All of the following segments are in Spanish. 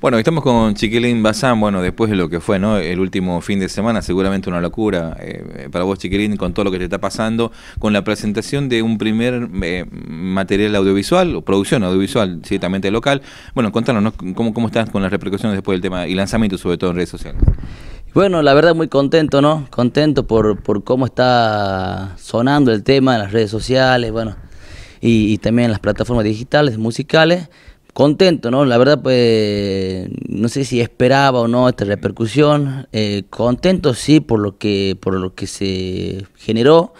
Bueno, estamos con Chiquilín Bazán, bueno, después de lo que fue, ¿no? El último fin de semana, seguramente una locura eh, para vos, Chiquilín, con todo lo que te está pasando, con la presentación de un primer eh, material audiovisual, o producción audiovisual, ciertamente local. Bueno, contanos, ¿Cómo, estás con las repercusiones después del tema y lanzamiento, sobre todo en redes sociales? Bueno, la verdad muy contento, ¿no? Contento por, cómo está sonando el tema en las redes sociales, bueno, y también en las plataformas digitales, musicales, contento, ¿no? La verdad, pues, no sé si esperaba o no esta repercusión. Eh, contento, sí, por lo que, por lo que se generó,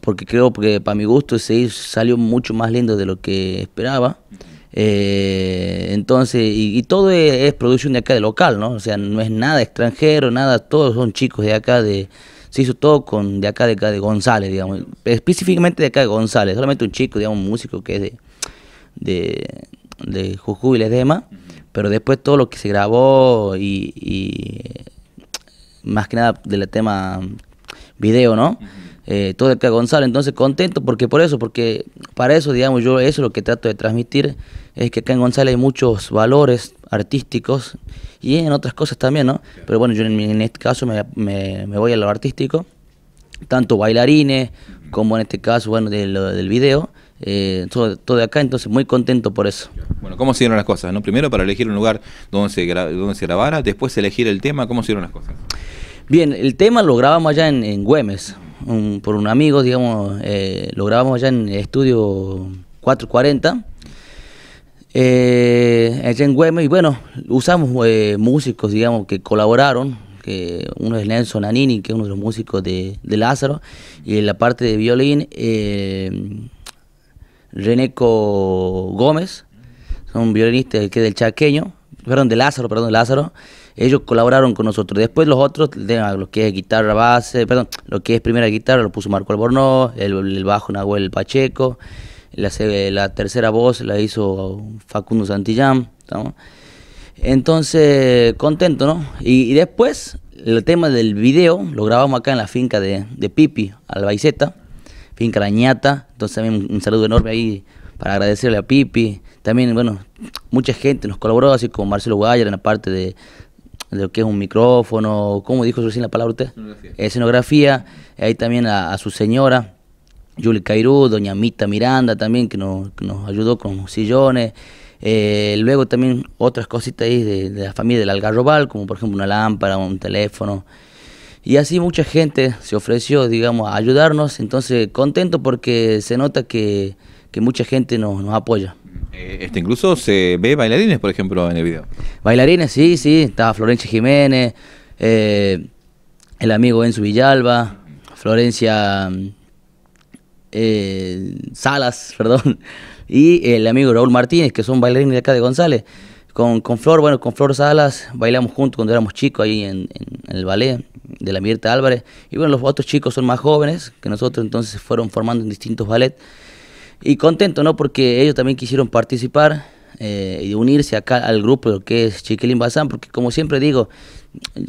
porque creo que para mi gusto se salió mucho más lindo de lo que esperaba. Eh, entonces, y, todo es, producción de acá de local, ¿no? O sea, no es nada extranjero, nada, todos son chicos de acá de. Se hizo todo con de acá de acá de González, digamos. Específicamente de acá de González, solamente un chico, digamos, un músico que es de de Jujuy y Les pero después todo lo que se grabó y, más que nada del tema video, ¿no? Eh, todo el que Gonzalo, entonces contento porque por eso, porque para eso, digamos, yo eso lo que trato de transmitir, es que acá en Gonzalo hay muchos valores artísticos y en otras cosas también, ¿no? Pero bueno, yo en, este caso me, voy a lo artístico, tanto bailarines como en este caso, bueno, del video eh, todo, de acá, entonces muy contento por eso. Bueno, ¿cómo se las cosas? No? Primero para elegir un lugar donde se, donde se grabara, después elegir el tema, ¿cómo se hicieron las cosas? Bien, el tema lo grabamos allá en, en Güemes, por un amigo, digamos, eh, lo grabamos allá en el estudio 440. Eh, allá en Güemes, y bueno, usamos eh, músicos, digamos, que colaboraron, que uno es Nelson Anini, que es uno de los músicos de, de Lázaro, y en la parte de violín, eh, Reneco Gómez, son violinista que es del chaqueño, perdón, de Lázaro, perdón, de Lázaro. Ellos colaboraron con nosotros. Después los otros, lo que es guitarra base, perdón, lo que es primera guitarra lo puso Marco Albornoz, el, bajo Nahuel Pacheco, la, la, tercera voz la hizo Facundo Santillán. Entonces, contento, ¿no? Y, después, el tema del video lo grabamos acá en la finca de, de Pipi, Albaiseta, Finca La Entonces también un, saludo enorme ahí para agradecerle a Pipi. También, bueno, mucha gente nos colaboró, así como Marcelo Guayer en la parte de, lo que es un micrófono, ¿cómo dijo recién la palabra usted? Escenografía. Eh, escenografía. Ahí también a, su señora, Julie Cairú, doña Mita Miranda también, que nos, ayudó con sillones. Eh, luego también otras cositas ahí de, la familia del Algarrobal, como por ejemplo una lámpara, un teléfono. Y así mucha gente se ofreció, digamos, a ayudarnos. Entonces, contento porque se nota que, mucha gente nos, apoya. Eh, este, incluso se ve bailarines, por ejemplo, en el video. Bailarines, sí, sí. Estaba Florencia Jiménez, eh, el amigo Enzo Villalba, Florencia mm, eh, Salas, perdón, y el amigo Raúl Martínez, que son bailarines de acá de González. Con, Flor, bueno, con Flor Salas bailamos juntos cuando éramos chicos ahí en, en el ballet de la Mirta Álvarez. Y bueno, los otros chicos son más jóvenes que nosotros, entonces se fueron formando en distintos ballet Y contento, ¿no? Porque ellos también quisieron participar eh, y unirse acá al grupo que es Chiquilín Bazán, porque como siempre digo,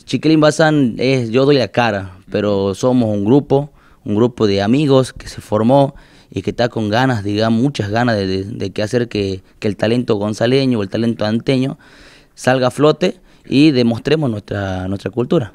Chiquilín Bazán es yo doy la cara, pero somos un grupo, un grupo de amigos que se formó y que está con ganas, digamos, muchas ganas de, que hacer que, el talento gonzaleño o el talento anteño salga a flote y demostremos nuestra, nuestra cultura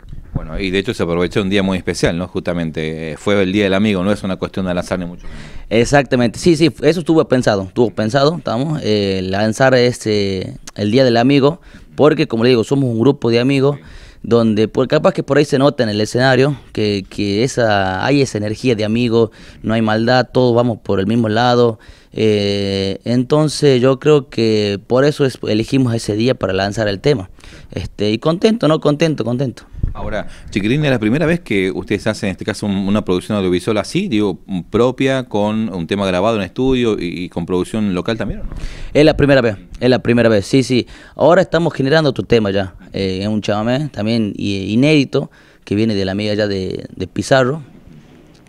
y de hecho se aprovechó un día muy especial, ¿no? Justamente eh, fue el Día del Amigo, no es una cuestión de lanzar ni mucho. Exactamente, sí, sí, eso estuvo pensado, estuvo pensado, estamos, eh, lanzar este, el Día del Amigo, porque como le digo, somos un grupo de amigos. donde pues, capaz que por ahí se nota en el escenario que, que esa, hay esa energía de amigo no hay maldad, todos vamos por el mismo lado. Eh, entonces yo creo que por eso elegimos ese día para lanzar el tema. Este, y contento, ¿no? Contento, contento. Ahora, Chiquirín, es la primera vez que ustedes hacen, en este caso, una producción audiovisual así, digo, propia, con un tema grabado en estudio y, con producción local también, ¿o no? Es la primera vez, es la primera vez, sí, sí. Ahora estamos generando tu tema ya, eh, es un chamamé también eh, inédito, que viene de la amiga ya de, Pizarro,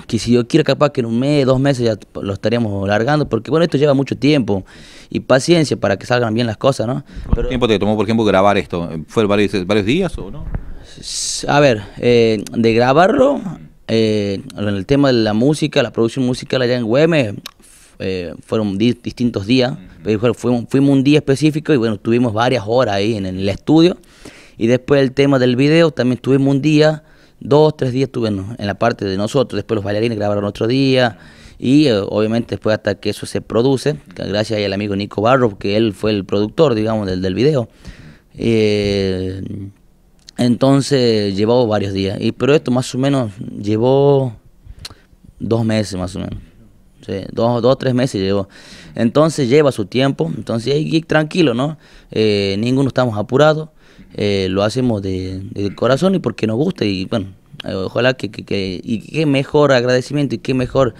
que si yo quiero capaz que en un mes, dos meses ya lo estaríamos largando, porque bueno, esto lleva mucho tiempo y paciencia para que salgan bien las cosas, ¿no? ¿Cuánto tiempo te tomó, por ejemplo, grabar esto? ¿Fue varios días o no? A ver, eh, de grabarlo, eh, en el tema de la música, la producción musical allá en Güeme, eh, fueron distintos días, pero fuimos, un día específico y bueno, tuvimos varias horas ahí en, el estudio. Y después el tema del video, también tuvimos un día, dos, tres días tuvimos en la parte de nosotros, después los bailarines grabaron otro día y obviamente después hasta que eso se produce, gracias al amigo Nico Barro, que él fue el productor, digamos, del, del video. Entonces llevó varios días. Y, pero esto más o menos llevó dos meses más o menos. dos o tres meses llevó. Entonces lleva su tiempo. Entonces ahí tranquilo, ¿no? Eh, ninguno estamos apurados. Eh, lo hacemos de, corazón y porque nos gusta. Y bueno, eh, ojalá que, y qué mejor agradecimiento y qué mejor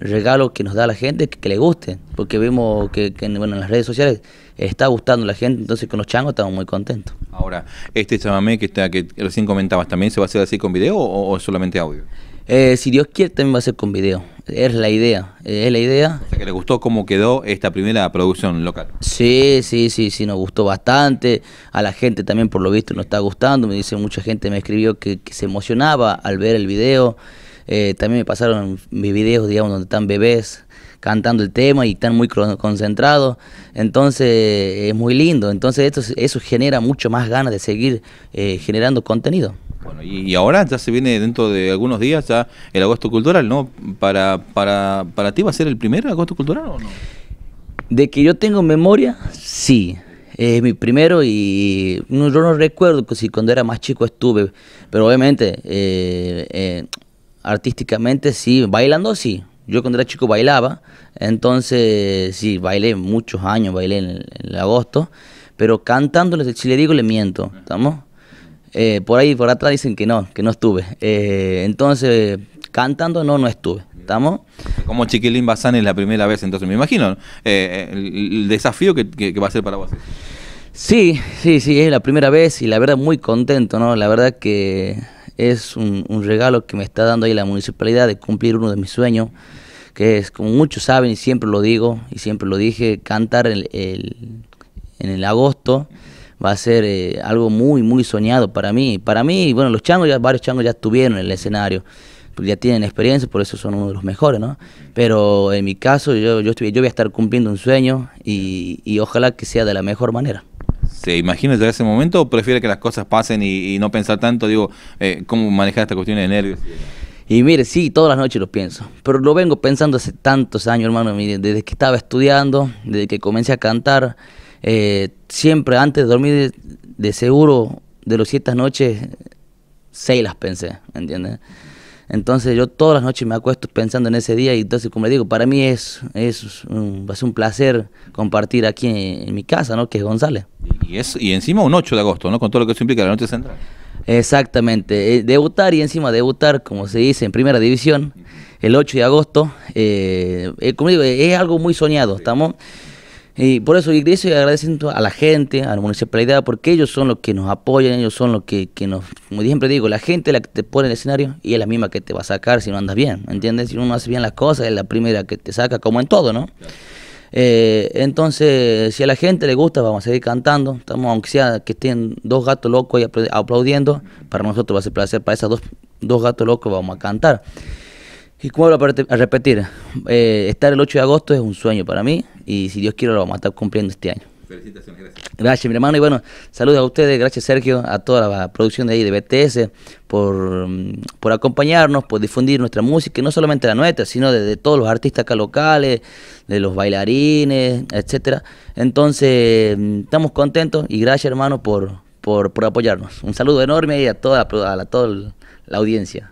regalo que nos da la gente que, le guste. Porque vemos que, bueno, en las redes sociales está gustando la gente, entonces con los changos estamos muy contentos. Ahora, este chamamé que, está, que recién comentabas, ¿también se va a hacer así con video o, solamente audio? Eh, si Dios quiere, también va a ser con video. Es la idea. es la idea. que le gustó cómo quedó esta primera producción local. Sí, sí, sí, sí, nos gustó bastante. A la gente también, por lo visto, nos está gustando. Me dice mucha gente, me escribió que, se emocionaba al ver el video. Eh, también me pasaron mis videos, digamos, donde están bebés, cantando el tema y están muy concentrados. Entonces eh, es muy lindo. Entonces esto, eso genera mucho más ganas de seguir eh, generando contenido. Bueno, y, ahora ya se viene dentro de algunos días ya el agosto cultural, ¿no? Para, para, para ti va a ser el primer agosto cultural o no? De que yo tengo memoria, sí. Es mi primero y no, yo no recuerdo si cuando era más chico estuve, pero obviamente eh, artísticamente sí, bailando sí, yo cuando era chico bailaba, entonces sí, bailé muchos años, bailé en el, agosto, pero cantándoles, si le digo, le miento, ¿estamos? Eh, por ahí, por atrás dicen que no, que no estuve. Eh, entonces, cantando no, no estuve. ¿Estamos? Como Chiquilín Bazán es la primera vez, entonces me imagino eh, el, desafío que, que, va a ser para vos. Sí, sí, sí, es la primera vez y la verdad muy contento, ¿no? La verdad que es un, regalo que me está dando ahí la municipalidad de cumplir uno de mis sueños, que es, como muchos saben y siempre lo digo y siempre lo dije, cantar el, en el agosto va a ser eh, algo muy, muy soñado para mí. Para mí, bueno, los changos, ya, varios changos ya estuvieron en el escenario, ya tienen experiencia, por eso son uno de los mejores, ¿no? Pero en mi caso, yo, yo, yo voy a estar cumpliendo un sueño y ojalá que sea de la mejor manera. ¿Te este, imaginas de ese momento o prefiere que las cosas pasen y, no pensar tanto, digo, eh, cómo manejar esta cuestión de nervios? Y mire, sí, todas las noches lo pienso, pero lo vengo pensando hace tantos años, hermano, mire, desde que estaba estudiando, desde que comencé a cantar, eh, siempre antes de dormir, de, seguro, de los siete noches, seis las pensé, ¿entiendes? Entonces yo todas las noches me acuesto pensando en ese día y entonces como le digo, para mí es, es, un, un placer compartir aquí en, mi casa, ¿no? Que es González. Y, es, y encima un 8 de agosto, ¿no? Con todo lo que eso implica la noche central. Exactamente, eh, debutar y encima debutar, como se dice, en primera división, el 8 de agosto, eh, eh, como digo, es algo muy soñado, ¿estamos? Y por eso, iglesia, agradeciendo a la gente, a la municipalidad, porque ellos son los que nos apoyan, ellos son los que, nos, como siempre digo, la gente es la que te pone en el escenario y es la misma que te va a sacar si no andas bien, ¿entiendes? Si uno no hace bien las cosas, es la primera que te saca, como en todo, ¿no? Eh, entonces, si a la gente le gusta, vamos a seguir cantando. Estamos, aunque sea que estén dos gatos locos y aplaudiendo, para nosotros va a ser placer, para esos dos, gatos locos vamos a cantar. Y como a repetir, eh, estar el 8 de agosto es un sueño para mí, y si Dios quiere, lo vamos a estar cumpliendo este año. Felicitaciones, gracias. Gracias, mi hermano. Y bueno, saludos a ustedes, gracias Sergio, a toda la producción de ahí de BTS por, mm, por acompañarnos, por difundir nuestra música, y no solamente la nuestra, sino de, todos los artistas acá locales, de los bailarines, etcétera. Entonces, mm, estamos contentos y gracias, hermano, por, por, apoyarnos. Un saludo enorme a toda, a toda la audiencia.